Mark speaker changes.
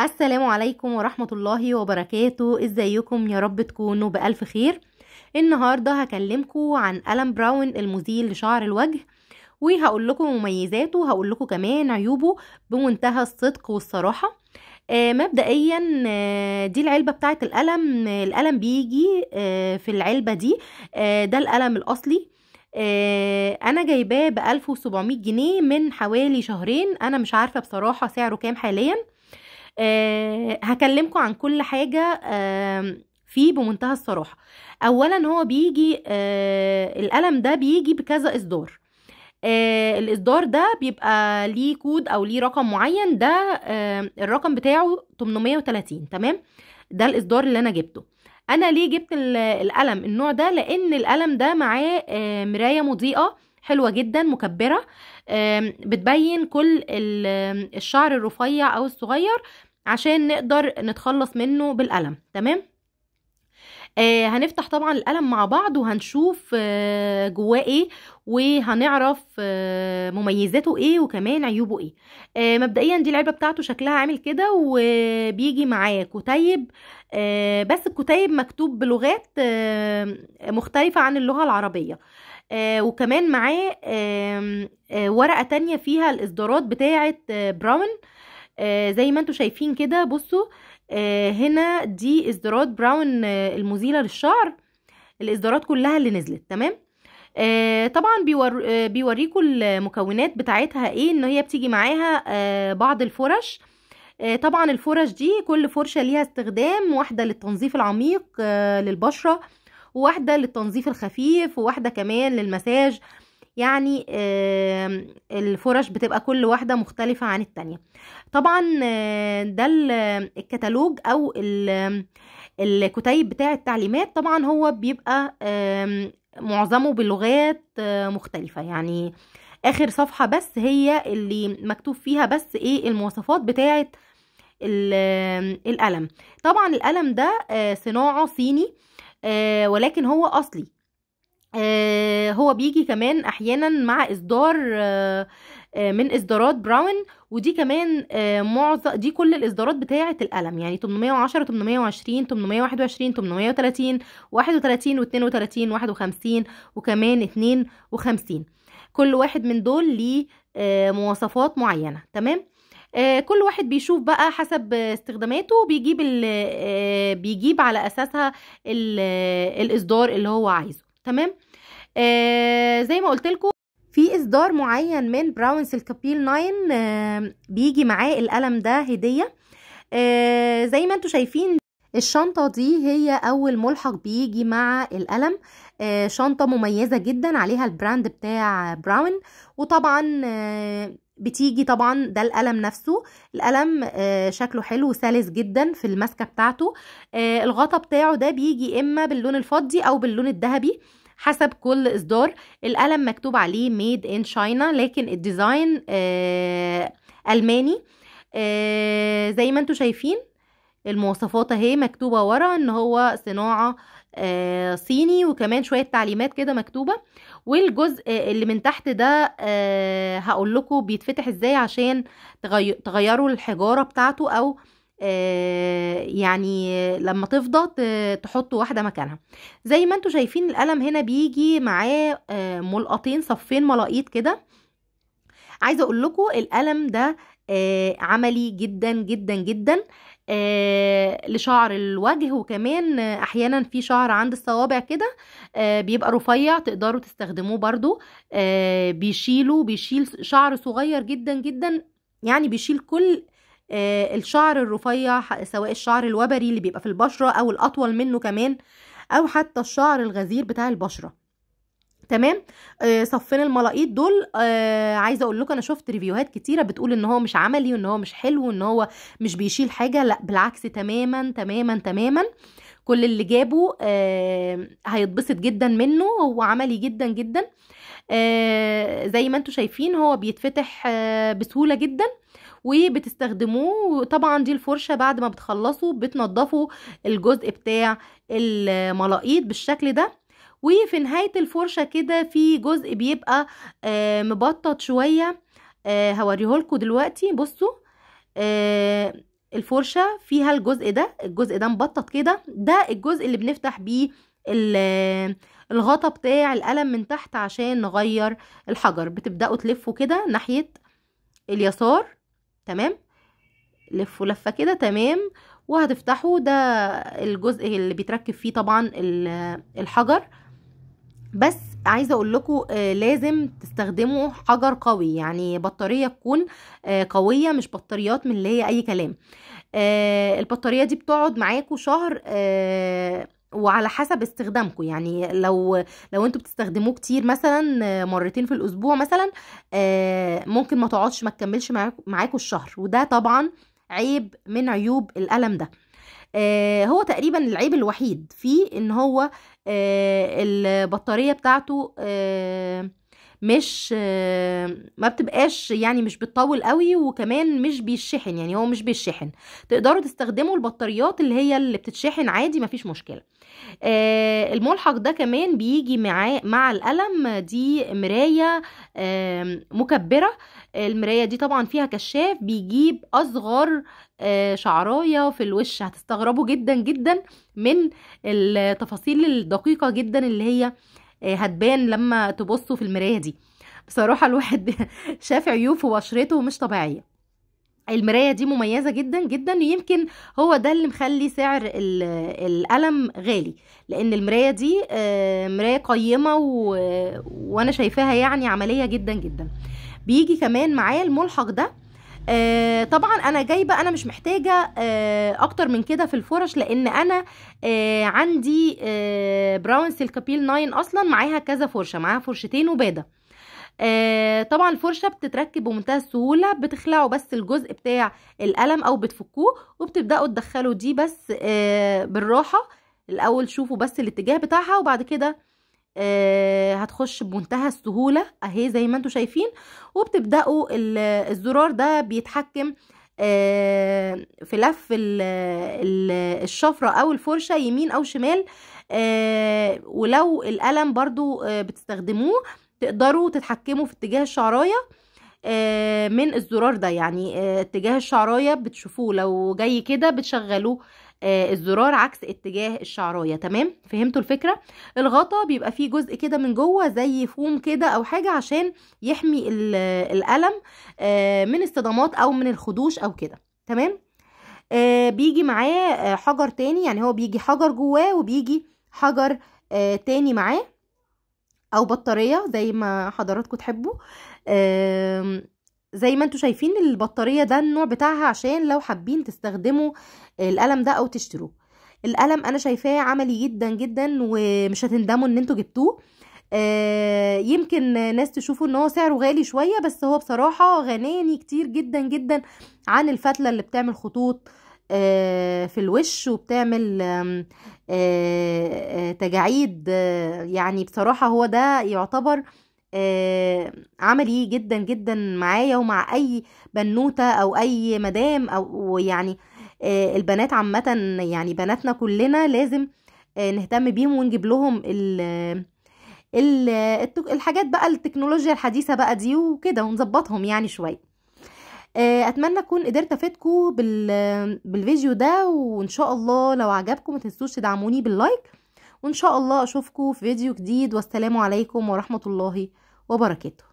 Speaker 1: السلام عليكم ورحمة الله وبركاته ازيكم يا رب تكونوا بألف خير النهاردة هكلمكم عن ألم براون المزيل لشعر الوجه وهقول لكم مميزاته وهقول لكم كمان عيوبه بمنتهى الصدق والصراحة آه مبدئيا آه دي العلبه بتاعه القلم القلم بيجي آه في العلبه دي آه، ده القلم الاصلي آه، انا جايباه ب 1700 جنيه من حوالي شهرين انا مش عارفه بصراحه سعره كام حاليا آه، هكلمكم عن كل حاجة فيه بمنتهى الصراحة أولا هو بيجي آه، الألم القلم ده بيجي بكذا إصدار آه، الاصدار ده بيبقى ليه كود او ليه رقم معين ده الرقم بتاعه 830 تمام ده الاصدار اللي انا جبته انا ليه جبت القلم النوع ده لان القلم ده معاه مرايه مضيئه حلوه جدا مكبره بتبين كل الشعر الرفيع او الصغير عشان نقدر نتخلص منه بالقلم تمام آه هنفتح طبعا القلم مع بعض وهنشوف آه جواه ايه وهنعرف آه مميزاته ايه وكمان عيوبه ايه آه مبدئيا دي العلبه بتاعته شكلها عامل كده وبيجي معاه كتيب آه بس الكتيب مكتوب بلغات آه مختلفه عن اللغه العربيه آه وكمان معاه آه آه ورقه تانية فيها الاصدارات بتاعه آه براون آه آه، زي ما انتم شايفين كده بصوا آه، هنا دي ازدراد براون آه، المزيله للشعر الازدارات كلها اللي نزلت تمام طبعا بيور... بيوريكم المكونات بتاعتها ايه ان هي بتيجي معاها بعض الفرش طبعا الفرش دي كل فرشه ليها استخدام واحده للتنظيف العميق للبشره وواحده للتنظيف الخفيف وواحده كمان للمساج آه يعني الفرش بتبقى كل واحدة مختلفة عن التانية طبعا آه، ده الكتالوج او الكتيب بتاع التعليمات طبعا هو بيبقى معظمه بلغات آه، مختلفة يعني اخر صفحة بس هي اللي مكتوب فيها بس ايه المواصفات بتاعت القلم طبعا القلم ده آه، صناعة صيني ولكن هو اصلي آه، هو بيجي كمان احيانا مع اصدار آه، آه، من اصدارات براون ودي كمان معظم دي كل الاصدارات بتاعه القلم يعني 810 820 821 830 31 و32 51 وكمان 52 كل واحد من دول ليه مواصفات معينه تمام كل واحد بيشوف بقى حسب استخداماته بيجيب بيجيب على اساسها الاصدار اللي هو عايزه تمام آه زي ما قلت لكم في اصدار معين من براون سلكابيل 9 آه بيجي معاه القلم ده هديه آه زي ما انتم شايفين الشنطة دي هي أول ملحق بيجي مع القلم آه شنطة مميزة جدا عليها البراند بتاع براون وطبعا آه بتيجي طبعا ده القلم نفسه القلم آه، شكله حلو وسلس جدا في المسكه بتاعته آه، الغطا بتاعه ده بيجي اما باللون الفضي او باللون الذهبي حسب كل اصدار القلم مكتوب عليه ميد ان شاينا لكن الديزاين آه، الماني زي ما انتم شايفين المواصفات اهي مكتوبه ورا ان هو صناعه آه، صيني وكمان شويه تعليمات كده مكتوبه والجزء اللي من تحت ده آه، هقول لكم بيتفتح ازاي عشان تغيروا الحجاره بتاعته او آه، يعني لما تفضى تحطوا واحده مكانها زي ما انتم شايفين القلم هنا بيجي معاه ملقطين صفين ملاقيط كده عايزه اقول لكم القلم ده عملي جدا جدا جدا آه، لشعر الوجه وكمان احيانا في شعر عند الصوابع كده آه، بيبقى رفيع تقدروا تستخدموه برضو آه، بيشيله بيشيل شعر صغير جدا جدا يعني بيشيل كل الشعر الرفيع سواء الشعر الوبري اللي بيبقى في البشرة او الاطول منه كمان او حتى الشعر الغزير بتاع البشرة تمام آه صفين الملاقيط دول آه عايزه اقول لكم انا شفت ريفيوهات كتيره بتقول ان هو مش عملي وان هو مش حلو وان هو مش بيشيل حاجه لا بالعكس تماما تماما تماما كل اللي جابه آه هيتبسط جدا منه هو عملي جدا جدا آه زي ما انتم شايفين هو بيتفتح آه بسهوله جدا وبتستخدموه طبعا دي الفرشه بعد ما بتخلصوا بتنضفوا الجزء بتاع الملاقيط بالشكل ده آه وفي نهاية الفرشة كده في جزء بيبقى آه، مبطط شوية آه، هوريه هوريهولكوا دلوقتي بصوا آه، الفرشة فيها الجزء ده الجزء ده مبطط كده ده الجزء اللي بنفتح بيه الغطا بتاع القلم من تحت عشان نغير الحجر بتبدأوا تلفوا كده ناحية اليسار تمام لفوا لفة كده تمام وهتفتحوا ده الجزء اللي بيتركب فيه طبعا الحجر بس عايزه اقول لكم آه، لازم تستخدموا حجر قوي يعني بطاريه تكون آه، قويه مش بطاريات من اللي هي اي كلام آه، البطاريه دي بتقعد معاكم شهر وعلى حسب استخدامكم يعني لو لو انتوا بتستخدموه كتير مثلا مرتين في الاسبوع مثلا ممكن ما تقعدش ما تكملش معاكم الشهر وده طبعا عيب من عيوب القلم ده آه، هو تقريبا العيب الوحيد فيه ان هو آه، البطاريه بتاعته آه، مش ما بتبقاش يعني مش بتطول قوي وكمان مش بيشحن يعني هو مش بيشحن تقدروا تستخدموا البطاريات اللي هي اللي بتتشحن عادي ما فيش مشكله آه، الملحق ده كمان بيجي معاه مع القلم دي مرايه مكبره المرايه دي طبعا فيها كشاف بيجيب اصغر آه، شعرايه في الوش هتستغربوا جدا جدا من التفاصيل الدقيقه جدا اللي هي آه، هتبان لما تبصوا في المرايه دي بصراحه الواحد شاف عيوفه وبشرته مش طبيعيه المرايه دي مميزه جدا جدا يمكن هو ده اللي مخلي سعر القلم غالي لان المرايه دي آه، مرايه قيمه وانا شايفاها يعني عمليه جدا جدا بيجي كمان معايا الملحق ده آه طبعا انا جايبه انا مش محتاجه آه اكتر من كده في الفرش لان انا آه عندي آه براون سيلكابيل 9 اصلا معاها كذا فرشه معاها فرشتين وباده آه طبعا الفرشه بتتركب بمنتهى السهوله بتخلعوا بس الجزء بتاع القلم او بتفكوه وبتبداوا تدخلوا دي بس آه بالراحه الاول شوفوا بس الاتجاه بتاعها وبعد كده آه، هتخش بمنتهى السهولة اهي زي ما انتم شايفين وبتبدأوا الزرار ده بيتحكم آه، في لف الشفرة او الفرشة يمين او شمال آه، ولو القلم برضو بتستخدموه تقدروا تتحكموا في اتجاه الشعرايه من الزرار ده يعني اتجاه الشعرايه بتشوفوه لو جاي كده بتشغلوه آه، الزرار عكس اتجاه الشعرايه تمام فهمتوا الفكره الغطا بيبقى فيه جزء كده من جوه زي فوم كده او حاجه عشان يحمي الالم آه، من الصدمات او من الخدوش او كده تمام آه، بيجي معاه حجر تاني يعني هو بيجي حجر جواه وبيجي حجر تاني معاه او بطاريه زي ما حضراتكم تحبوا زي ما انتوا شايفين البطاريه ده النوع بتاعها عشان لو حابين تستخدموا القلم ده او تشتروه القلم انا شايفاه عملي جدا جدا ومش هتندموا ان انتوا جبتوه آه يمكن ناس تشوفوا ان هو سعره غالي شويه بس هو بصراحه غناني كتير جدا جدا عن الفتله اللي بتعمل خطوط آه في الوش وبتعمل آه،, آه تجاعيد آه، يعني بصراحه هو ده يعتبر آه، عملي جدا جدا معايا ومع اي بنوته او اي مدام او يعني آه، البنات عامه يعني بناتنا كلنا لازم آه، نهتم بيهم ونجيب لهم ال الحاجات بقى التكنولوجيا الحديثه بقى دي وكده ونظبطهم يعني شويه اتمنى اكون قدرت افيدكم بالفيديو ده وان شاء الله لو عجبكم ما تنسوش تدعموني باللايك وان شاء الله اشوفكم في فيديو جديد والسلام عليكم ورحمه الله وبركاته